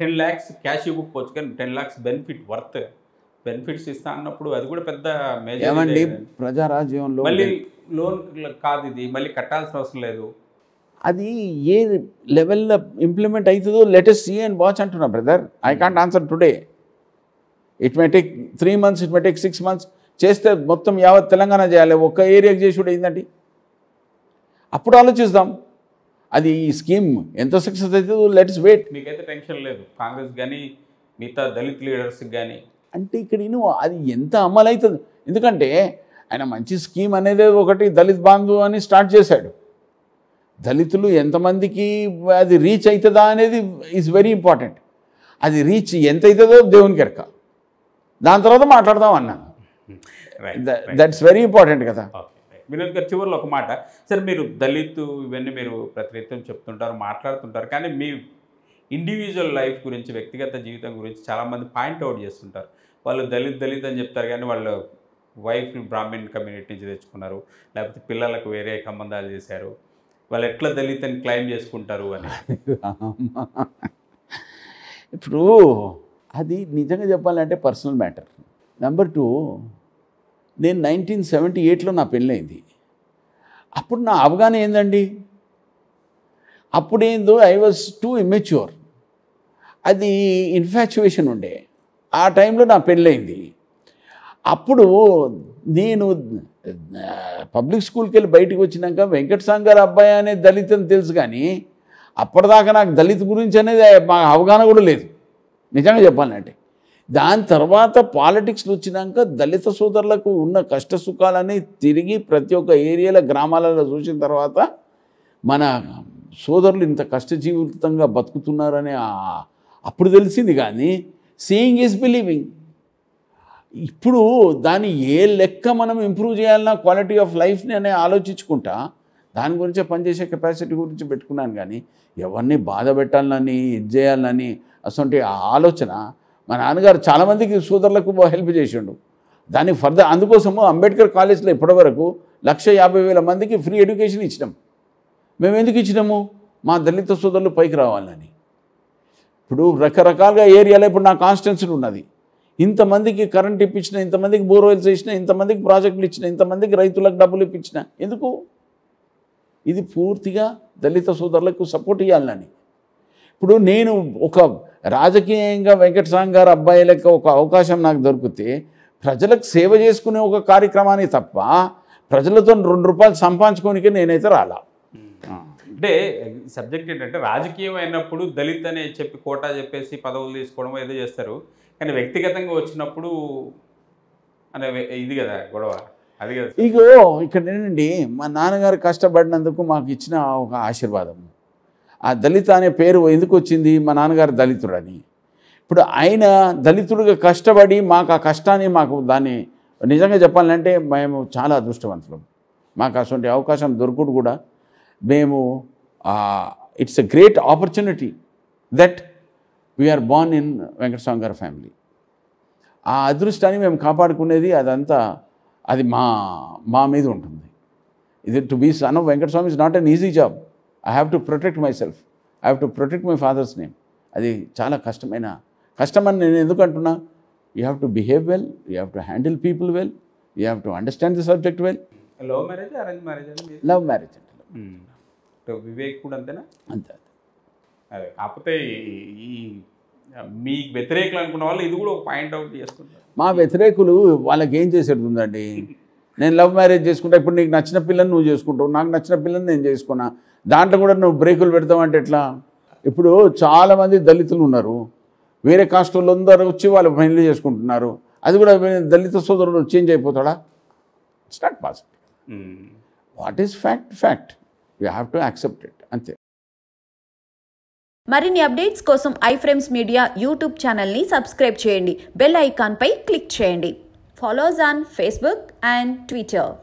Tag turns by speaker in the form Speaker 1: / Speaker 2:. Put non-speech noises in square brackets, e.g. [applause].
Speaker 1: Ten lakhs cash book కానీ ten lakhs benefit worth benefits ఇస్తా అన్నప్పుడు అది కూడా పెద్ద ఏమండి
Speaker 2: ప్రజారాజ్యంలో మళ్ళీ
Speaker 1: లోన్ కాదు ఇది మళ్ళీ కట్టాల్సిన అవసరం లేదు
Speaker 2: అది ఏ లెవెల్లో ఇంప్లిమెంట్ అవుతుందో లేటెస్ట్ సీ అండ్ వాచ్ అంటున్నా brother I can't answer today it may take three months it may take six months చేస్తే మొత్తం యావత్ తెలంగాణ చేయాలి ఒక్క ఏరియాకి కూడా ఏంటండి అప్పుడు ఆలోచిస్తాం అది ఈ స్కీమ్ ఎంత సక్సెస్ అవుతుందో లెట్స్
Speaker 1: వెయిట్ మీకైతే టెన్షన్ లేదు కాంగ్రెస్ కానీ మిగతా దళిత్ లీడర్స్కి కానీ
Speaker 2: అంటే ఇక్కడ నేను అది ఎంత అమలవుతుంది ఎందుకంటే ఆయన మంచి స్కీమ్ అనేది ఒకటి దళిత్ బాంధు అని స్టార్ట్ చేశాడు దళితులు ఎంతమందికి అది రీచ్ అవుతుందా అనేది ఈజ్ వెరీ ఇంపార్టెంట్ అది రీచ్ ఎంత అవుతుందో దేవునికి ఎరక దాని తర్వాత మాట్లాడదాం అన్నాను దట్స్ వెరీ ఇంపార్టెంట్ కదా
Speaker 1: వినోద్ గారు చివరిలో ఒక మాట సరే మీరు దళిత్ ఇవన్నీ మీరు ప్రతినిత్యం చెప్తుంటారు మాట్లాడుతుంటారు కానీ మీ ఇండివిజువల్ లైఫ్ గురించి వ్యక్తిగత జీవితం గురించి చాలామంది పాయింట్అవుట్ చేస్తుంటారు వాళ్ళు దళిత్ దళిత్ అని చెప్తారు కానీ వాళ్ళు వైఫ్ బ్రాహ్మణ్ కమ్యూనిటీ నుంచి తెచ్చుకున్నారు లేకపోతే పిల్లలకు వేరే సంబంధాలు చేశారు వాళ్ళు ఎట్లా దళిత్ అని క్లైమ్ చేసుకుంటారు అని
Speaker 2: ఇప్పుడు అది నిజంగా చెప్పాలంటే పర్సనల్ మ్యాటర్ నెంబర్ టూ నేను నైన్టీన్ సెవెంటీ ఎయిట్లో నా పెళ్ళైంది అప్పుడు నా అవగాహన ఏందండి అప్పుడేందో ఐ వాజ్ టూ ఇమ్మెచ్యూర్ అది ఇన్ఫాచ్యువేషన్ ఉండే ఆ టైంలో నా పెళ్ళైంది అప్పుడు నేను పబ్లిక్ స్కూల్కి వెళ్ళి బయటకు వచ్చినాక వెంకట గారు అబ్బాయి అనే దళిత్ అని తెలుసు కానీ అప్పటిదాకా నాకు దళిత్ గురించి అనేది మా అవగాహన కూడా లేదు నిజంగా చెప్పాలంటే దాని తర్వాత పాలిటిక్స్లు వచ్చినాక దళిత సోదరులకు ఉన్న కష్ట సుఖాలని తిరిగి ప్రతి ఒక్క ఏరియాల గ్రామాలలో చూసిన తర్వాత మన సోదరులు ఇంత కష్టజీవితంగా బతుకుతున్నారని అప్పుడు తెలిసింది కానీ సీయింగ్ ఈజ్ బిలీవింగ్ ఇప్పుడు దాన్ని ఏ లెక్క మనం ఇంప్రూవ్ చేయాలన్నా క్వాలిటీ ఆఫ్ లైఫ్ని అనే ఆలోచించుకుంటా దాని గురించే పనిచేసే కెపాసిటీ గురించి పెట్టుకున్నాను కానీ ఎవరిని బాధ పెట్టాలని ఇది చేయాలని అసలు ఆలోచన మా నాన్నగారు చాలామందికి సోదరులకు హెల్ప్ చేసిండు దాన్ని ఫర్దర్ అందుకోసము అంబేద్కర్ కాలేజ్లో ఇప్పటివరకు లక్ష యాభై వేల మందికి ఫ్రీ ఎడ్యుకేషన్ ఇచ్చినాం మేము ఎందుకు ఇచ్చినాము మా దళిత సోదరులు పైకి రావాలని ఇప్పుడు రకరకాలుగా ఏరియాలో ఇప్పుడు నా కాన్స్టిట్యున్సీ ఉన్నది ఇంతమందికి కరెంట్ ఇప్పించిన ఇంతమందికి బోర్వెల్స్ ఇచ్చిన ఇంతమందికి ప్రాజెక్టులు ఇచ్చిన ఇంతమందికి రైతులకు డబ్బులు ఇప్పించిన ఎందుకు ఇది పూర్తిగా దళిత సోదరులకు సపోర్ట్ ఇవ్వాలని ఇప్పుడు నేను ఒక రాజకీయంగా వెంకటస్వామి గారు అబ్బాయిలకు ఒక అవకాశం నాకు దొరికితే ప్రజలకు సేవ చేసుకునే ఒక కార్యక్రమాన్ని తప్ప ప్రజలతో రెండు రూపాయలు సంపాదించుకోనికి నేనైతే రాలా
Speaker 1: అంటే సబ్జెక్ట్ ఏంటంటే రాజకీయం అయినప్పుడు దళిత్ అని చెప్పి కోటా చెప్పేసి పదవులు తీసుకోవడం ఏదో చేస్తారు కానీ వ్యక్తిగతంగా వచ్చినప్పుడు అనే ఇది కదా గొడవ అది కదా
Speaker 2: ఇగో ఇక్కడ ఏంటండి మా నాన్నగారు కష్టపడినందుకు మాకు ఇచ్చిన ఒక ఆశీర్వాదం ఆ దళిత అనే పేరు ఎందుకు వచ్చింది మా నాన్నగారు దళితుడని ఇప్పుడు ఆయన దళితుడిగా కష్టపడి మాకు ఆ కష్టాన్ని మాకు దాన్ని నిజంగా చెప్పాలంటే మేము చాలా అదృష్టవంతులం మాకు అటువంటి అవకాశం దొరకడు కూడా మేము it's a great opportunity that we are born in Venkataswamy గారి ఫ్యామిలీ ఆ అదృష్టాన్ని మేము కాపాడుకునేది అదంతా అది మా మా మీద ఉంటుంది ఇది to be son of Venkataswamy is not an easy job I have to protect myself I have to protect my father's name అది చాలా కష్టమైన కష్టమని నేను ఎందుకు అంటున్నా you have to behave well you have to handle people well you have to understand the subject well
Speaker 1: love marriage arrange marriage love marriage అంటే Vivek hmm. కూడా అంతేనా అంతే అదే కాకపోతే ఈ మీ వ్యతిరేకులు అనుకున్న వాళ్ళు ఇది కూడా ఒక పాయింట్ అవుట్
Speaker 2: మా వ్యతిరేకులు వాళ్ళకి ఏం చేసేది ఉందండి [laughs] నేను లవ్ మ్యారేజ్ చేసుకుంటా ఇప్పుడు నీకు నచ్చిన పిల్లని నువ్వు చేసుకుంటావు నాకు నచ్చిన పిల్లని నేను చేసుకున్నా దాంట్లో కూడా నువ్వు బ్రేకులు పెడతావు అంటే ఎట్లా ఇప్పుడు చాలామంది దళితులు ఉన్నారు వేరే కాస్ట్ వాళ్ళందరూ వచ్చి వాళ్ళు పెళ్లి చేసుకుంటున్నారు అది కూడా దళిత సోదరుడు చేంజ్ అయిపోతాడా it's not possible what is fact fact you have to accept it అంతే
Speaker 1: మరిన్ని అప్డేట్స్ కోసం ఐ ఫ్రేమ్స్ మీడియా యూట్యూబ్ ఛానల్ని సబ్స్క్రైబ్ చేయండి బెల్ ఐకాన్పై క్లిక్ చేయండి Follow us on Facebook and Twitter.